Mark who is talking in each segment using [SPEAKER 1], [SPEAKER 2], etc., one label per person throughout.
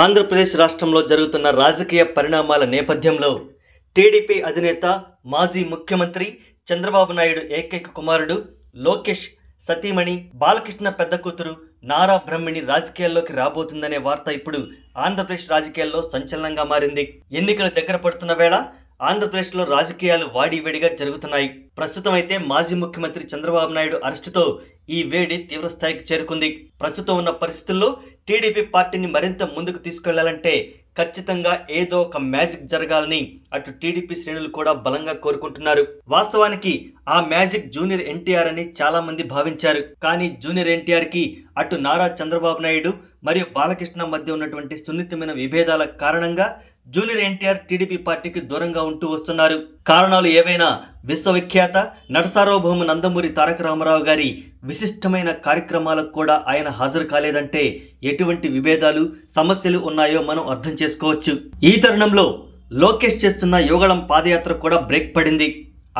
[SPEAKER 1] ఆంధ్రప్రదేశ్ రాష్ట్రంలో జరుగుతున్న రాజకీయ పరిణామాల నేపథ్యంలో టీడీపీ అధినేత మాజీ ముఖ్యమంత్రి చంద్రబాబు నాయుడు ఏకైక కుమారుడు లోకేష్ సతీమణి బాలకృష్ణ పెద్ద కూతురు నారా బ్రహ్మిణి రాజకీయాల్లోకి రాబోతుందనే వార్త ఇప్పుడు ఆంధ్రప్రదేశ్ రాజకీయాల్లో సంచలనంగా మారింది ఎన్నికలు దగ్గర పడుతున్న వేళ ఆంధ్రప్రదేశ్లో రాజకీయాలు వాడివేడిగా జరుగుతున్నాయి ప్రస్తుతం అయితే మాజీ ముఖ్యమంత్రి చంద్రబాబు నాయుడు అరెస్టుతో ఈ వేడి తీవ్రస్థాయికి చేరుకుంది ప్రస్తుతం ఉన్న పరిస్థితుల్లో టీడీపీ పార్టీని మరింత ముందుకు తీసుకెళ్లాలంటే ఖచ్చితంగా ఏదో ఒక మ్యాజిక్ జరగాలని అటు టీడీపీ శ్రేణులు కూడా బలంగా కోరుకుంటున్నారు వాస్తవానికి ఆ మ్యాజిక్ జూనియర్ ఎన్టీఆర్ అని చాలా మంది భావించారు కానీ జూనియర్ ఎన్టీఆర్ కి అటు నారా చంద్రబాబు నాయుడు మరియు బాలకృష్ణ మధ్య ఉన్నటువంటి సున్నితమైన విభేదాల కారణంగా జూనియర్ ఎన్టీఆర్ టీడీపీ పార్టీకి దూరంగా ఉంటూ వస్తున్నారు కారణాలు ఏవైనా విశ్వవిఖ్యాత నటసార్వభౌమ నందమూరి తారక రామారావు గారి విశిష్టమైన కార్యక్రమాలకు కూడా ఆయన హాజరు కాలేదంటే ఎటువంటి విభేదాలు సమస్యలు ఉన్నాయో మనం అర్థం చేసుకోవచ్చు ఈ తరుణంలో లోకేష్ చేస్తున్న యోగళం పాదయాత్ర కూడా బ్రేక్ పడింది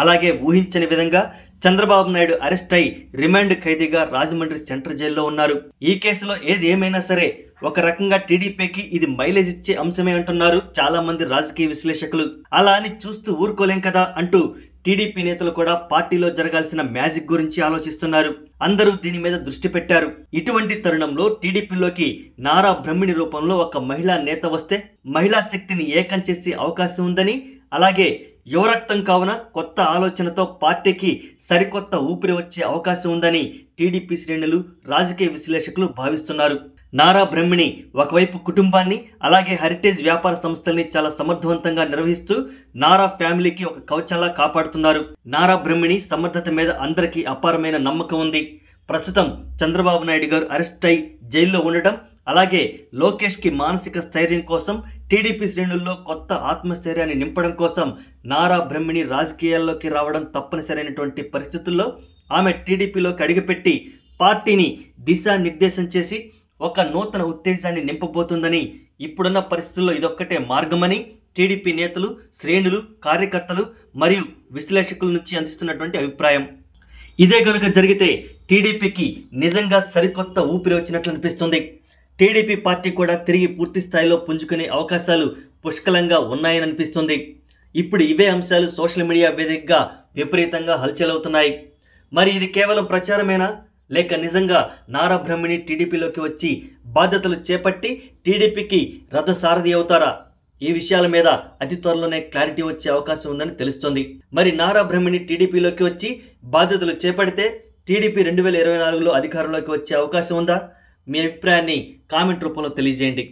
[SPEAKER 1] అలాగే ఊహించని విధంగా చంద్రబాబు నాయుడు అరెస్ట్ అయి రిమాండ్ ఖైదీగా రాజమండ్రి సెంట్రల్ జైల్లో ఉన్నారు ఈ కేసులో ఏది ఏమైనా సరే ఒక రకంగా టీడీపీకి ఇది మైలేజ్ ఇచ్చే అంశమే అంటున్నారు చాలా మంది రాజకీయ విశ్లేషకులు అలా అని చూస్తూ ఊరుకోలేం కదా అంటూ టీడీపీ నేతలు కూడా పార్టీలో జరగాల్సిన మ్యాజిక్ గురించి ఆలోచిస్తున్నారు అందరూ దీని మీద దృష్టి పెట్టారు ఇటువంటి తరుణంలో టీడీపీలోకి నారా బ్రహ్మిణి రూపంలో ఒక మహిళా నేత వస్తే మహిళా శక్తిని ఏకం చేసే అవకాశం ఉందని అలాగే యువరక్తం కావున కొత్త ఆలోచనతో పార్టీకి సరికొత్త ఊపిరి వచ్చే అవకాశం ఉందని టీడీపీ శ్రేణులు రాజకీయ విశ్లేషకులు భావిస్తున్నారు నారా బ్రహ్మిణి ఒకవైపు కుటుంబాన్ని అలాగే హెరిటేజ్ వ్యాపార సంస్థల్ని చాలా సమర్థవంతంగా నిర్వహిస్తూ నారా ఫ్యామిలీకి ఒక కవచంలా కాపాడుతున్నారు నారా బ్రహ్మిణి సమర్థత మీద అందరికీ అపారమైన నమ్మకం ఉంది ప్రస్తుతం చంద్రబాబు నాయుడు గారు అరెస్ట్ అయి జైల్లో ఉండటం అలాగే లోకేష్కి మానసిక స్థైర్యం కోసం టీడీపీ శ్రేణుల్లో కొత్త ఆత్మస్థైర్యాన్ని నింపడం కోసం నారా బ్రహ్మిణి రాజకీయాల్లోకి రావడం తప్పనిసరైనటువంటి పరిస్థితుల్లో ఆమె టీడీపీలోకి అడిగిపెట్టి పార్టీని దిశానిర్దేశం చేసి ఒక నూతన ఉత్తేజాన్ని నింపబోతుందని ఇప్పుడున్న పరిస్థితుల్లో ఇదొక్కటే మార్గమని టీడీపీ నేతలు శ్రేణులు కార్యకర్తలు మరియు విశ్లేషకుల నుంచి అందిస్తున్నటువంటి అభిప్రాయం ఇదే కనుక జరిగితే టీడీపీకి నిజంగా సరికొత్త ఊపిరి వచ్చినట్లు అనిపిస్తుంది టీడీపీ పార్టీ కూడా తిరిగి పూర్తి స్థాయిలో పుంజుకునే అవకాశాలు పుష్కలంగా ఉన్నాయని అనిపిస్తుంది ఇప్పుడు ఇవే అంశాలు సోషల్ మీడియా వేదికగా విపరీతంగా హల్చల్ అవుతున్నాయి మరి ఇది కేవలం ప్రచారమేనా లేక నిజంగా నారా బ్రహ్మిణి టీడీపీలోకి వచ్చి బాధ్యతలు చేపట్టి టీడీపీకి రథసారథి అవుతారా ఈ విషయాల మీద అతి త్వరలోనే క్లారిటీ వచ్చే అవకాశం ఉందని తెలుస్తుంది మరి నారా బ్రహ్మిణి టీడీపీలోకి వచ్చి బాధ్యతలు చేపడితే టీడీపీ రెండు వేల ఇరవై నాలుగులో అధికారంలోకి వచ్చే అవకాశం ఉందా మీ అభిప్రాయాన్ని కామెంట్ రూపంలో తెలియజేయండి